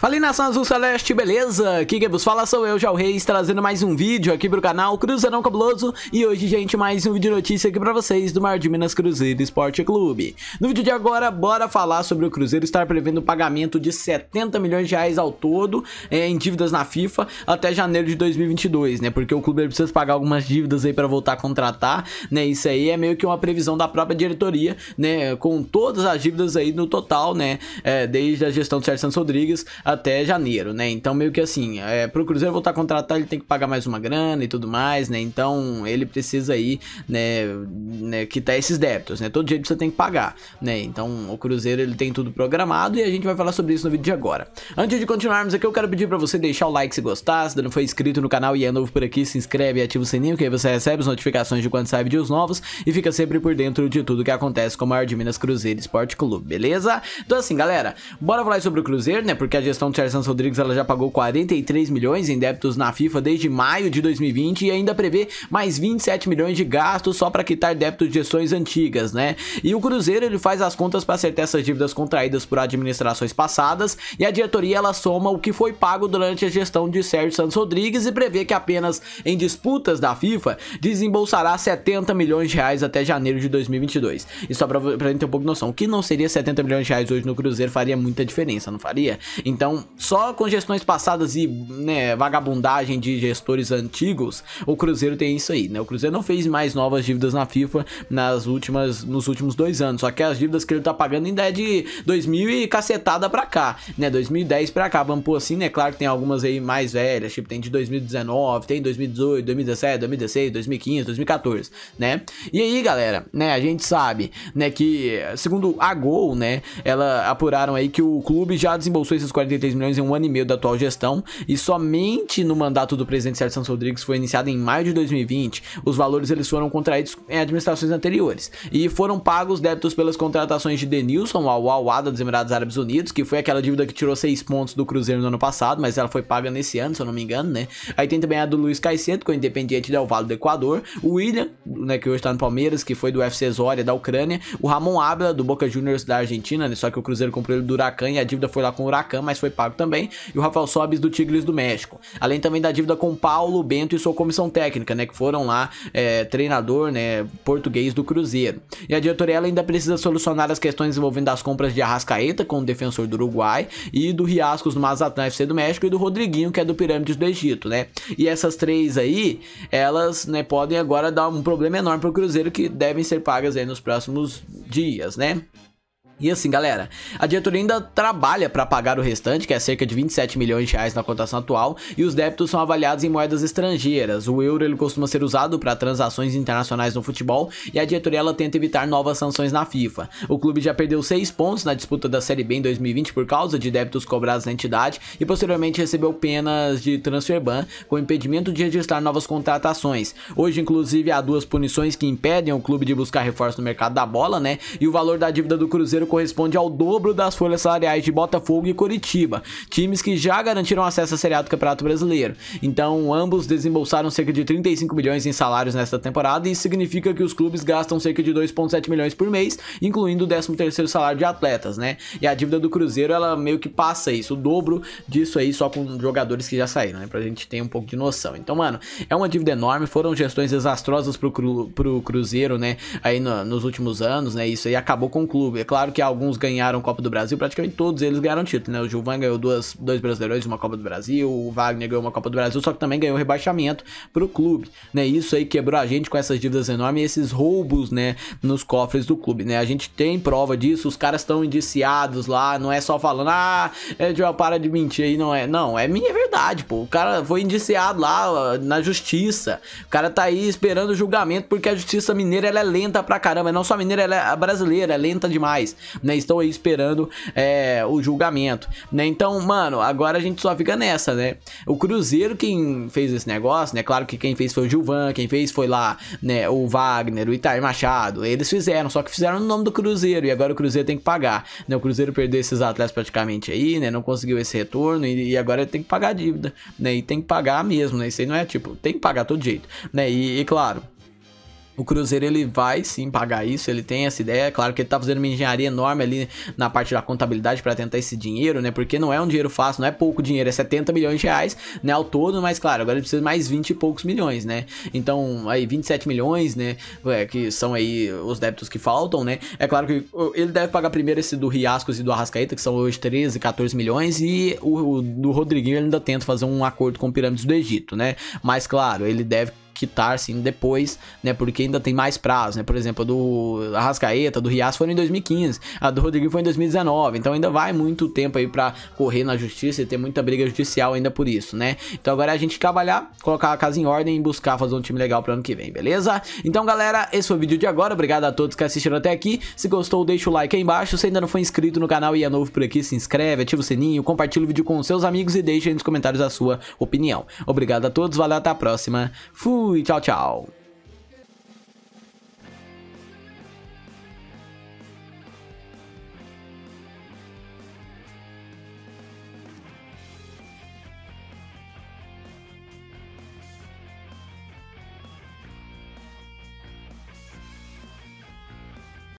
Fala nação azul celeste, beleza? Aqui quem vos fala sou eu, Jal Reis, trazendo mais um vídeo aqui pro canal Cruzeirão Cabuloso E hoje, gente, mais um vídeo notícia aqui pra vocês do Mar de Minas Cruzeiro Esporte Clube No vídeo de agora, bora falar sobre o Cruzeiro estar prevendo o pagamento de 70 milhões de reais ao todo é, Em dívidas na FIFA até janeiro de 2022, né? Porque o clube precisa pagar algumas dívidas aí pra voltar a contratar, né? Isso aí é meio que uma previsão da própria diretoria, né? Com todas as dívidas aí no total, né? É, desde a gestão do Sérgio Santos Rodrigues até janeiro, né? Então, meio que assim, é, pro Cruzeiro voltar a contratar, ele tem que pagar mais uma grana e tudo mais, né? Então, ele precisa aí, né, né quitar esses débitos, né? Todo jeito você tem que pagar, né? Então, o Cruzeiro, ele tem tudo programado e a gente vai falar sobre isso no vídeo de agora. Antes de continuarmos aqui, eu quero pedir para você deixar o like se gostar, se não foi inscrito no canal e é novo por aqui, se inscreve e ativa o sininho, que aí você recebe as notificações de quando sai vídeos novos e fica sempre por dentro de tudo que acontece com o maior de Minas Cruzeiro Esporte Clube, beleza? Então, assim, galera, bora falar sobre o Cruzeiro, né? Porque a gestão gestão do Sérgio Santos Rodrigues ela já pagou 43 milhões em débitos na FIFA desde maio de 2020 e ainda prevê mais 27 milhões de gastos só para quitar débitos de gestões antigas, né? E o Cruzeiro ele faz as contas para acertar essas dívidas contraídas por administrações passadas e a diretoria ela soma o que foi pago durante a gestão de Sérgio Santos Rodrigues e prevê que apenas em disputas da FIFA desembolsará 70 milhões de reais até janeiro de 2022. E só para gente ter um pouco de noção, o que não seria 70 milhões de reais hoje no Cruzeiro faria muita diferença, não faria? Então então, só com gestões passadas e né, vagabundagem de gestores antigos, o Cruzeiro tem isso aí, né? O Cruzeiro não fez mais novas dívidas na FIFA nas últimas, nos últimos dois anos, só que as dívidas que ele tá pagando ainda é de 2000 e cacetada pra cá, né? 2010 pra cá, vamos pôr assim, né? Claro que tem algumas aí mais velhas, tipo tem de 2019, tem 2018, 2017, 2016, 2015, 2014, né? E aí, galera, né? A gente sabe, né? Que segundo a Gol, né? Ela apuraram aí que o clube já desembolsou esses 43 163 milhões em um ano e meio da atual gestão e somente no mandato do presidente Sérgio Santos Rodrigues foi iniciado em maio de 2020. Os valores eles foram contraídos em administrações anteriores e foram pagos débitos pelas contratações de Denilson ao Al Awada dos Emirados Árabes Unidos, que foi aquela dívida que tirou 6 pontos do Cruzeiro no ano passado, mas ela foi paga nesse ano, se eu não me engano, né? Aí tem também a do Luiz Caicedo com é o Independiente Del Valle do Equador, o William, né, que hoje tá no Palmeiras, que foi do FC Zória da Ucrânia, o Ramon Ábila do Boca Juniors da Argentina, né? Só que o Cruzeiro comprou ele do Huracan e a dívida foi lá com o Huracan, mas foi foi pago também, e o Rafael Sobis do Tigres do México. Além também da dívida com Paulo Bento e sua comissão técnica, né, que foram lá é, treinador, né, português do Cruzeiro. E a diretoria ainda precisa solucionar as questões envolvendo as compras de Arrascaeta com o defensor do Uruguai e do Riascos do Mazatán FC do México e do Rodriguinho, que é do Pirâmides do Egito, né? E essas três aí, elas, né, podem agora dar um problema enorme pro Cruzeiro que devem ser pagas aí nos próximos dias, né? E assim, galera, a diretoria ainda trabalha para pagar o restante, que é cerca de 27 milhões de reais na cotação atual, e os débitos são avaliados em moedas estrangeiras. O euro ele costuma ser usado para transações internacionais no futebol e a diretoria ela tenta evitar novas sanções na FIFA. O clube já perdeu 6 pontos na disputa da Série B em 2020 por causa de débitos cobrados na entidade e posteriormente recebeu penas de transfer ban com impedimento de registrar novas contratações. Hoje, inclusive, há duas punições que impedem o clube de buscar reforço no mercado da bola, né? E o valor da dívida do Cruzeiro corresponde ao dobro das folhas salariais de Botafogo e Curitiba, times que já garantiram acesso à Série A do Campeonato Brasileiro. Então, ambos desembolsaram cerca de 35 milhões em salários nesta temporada e isso significa que os clubes gastam cerca de 2.7 milhões por mês, incluindo o 13º salário de atletas, né? E a dívida do Cruzeiro, ela meio que passa isso, o dobro disso aí só com jogadores que já saíram, né? Pra gente ter um pouco de noção. Então, mano, é uma dívida enorme, foram gestões desastrosas pro, cru, pro Cruzeiro, né? Aí no, nos últimos anos, né? Isso aí acabou com o clube. É claro que alguns ganharam Copa do Brasil, praticamente todos eles ganharam título, né? O Gilvan ganhou duas, dois Brasileirões, uma Copa do Brasil, o Wagner ganhou uma Copa do Brasil, só que também ganhou rebaixamento pro clube, né? Isso aí quebrou a gente com essas dívidas enormes e esses roubos, né, nos cofres do clube, né? A gente tem prova disso, os caras estão indiciados lá, não é só falando, ah, Edwell, para de mentir aí, não é. Não, é minha verdade, pô. O cara foi indiciado lá na justiça, o cara tá aí esperando o julgamento porque a justiça mineira, ela é lenta pra caramba, não só mineira, ela é brasileira, é lenta demais né? Estão aí esperando é, o julgamento, né? Então, mano, agora a gente só fica nessa, né? O Cruzeiro quem fez esse negócio, né? Claro que quem fez foi o Gilvan, quem fez foi lá, né? O Wagner, o Itair Machado, eles fizeram, só que fizeram no nome do Cruzeiro e agora o Cruzeiro tem que pagar, né? O Cruzeiro perdeu esses atletas praticamente aí, né? Não conseguiu esse retorno e, e agora ele tem que pagar a dívida, né? E tem que pagar mesmo, né? Isso aí não é tipo, tem que pagar todo jeito, né? e, e claro, o Cruzeiro ele vai sim pagar isso, ele tem essa ideia. É claro que ele tá fazendo uma engenharia enorme ali na parte da contabilidade para tentar esse dinheiro, né? Porque não é um dinheiro fácil, não é pouco dinheiro, é 70 milhões de reais, né? Ao todo, mas claro, agora ele precisa de mais 20 e poucos milhões, né? Então, aí 27 milhões, né? É, que são aí os débitos que faltam, né? É claro que ele deve pagar primeiro esse do Riascos e do Arrascaeta, que são hoje 13, 14 milhões, e o, o do Rodriguinho ele ainda tenta fazer um acordo com o Pirâmides do Egito, né? Mas claro, ele deve quitar, assim, depois, né? Porque ainda tem mais prazo, né? Por exemplo, a do Arrascaeta, do Rias foram em 2015, a do Rodrigo foi em 2019. Então ainda vai muito tempo aí para correr na justiça e ter muita briga judicial ainda por isso, né? Então agora é a gente trabalhar, colocar a casa em ordem e buscar fazer um time legal pro ano que vem, beleza? Então, galera, esse foi o vídeo de agora. Obrigado a todos que assistiram até aqui. Se gostou, deixa o like aí embaixo. Se ainda não foi inscrito no canal e é novo por aqui, se inscreve, ativa o sininho, compartilha o vídeo com seus amigos e deixa aí nos comentários a sua opinião. Obrigado a todos, valeu, até a próxima. Fui! tchau, tchau.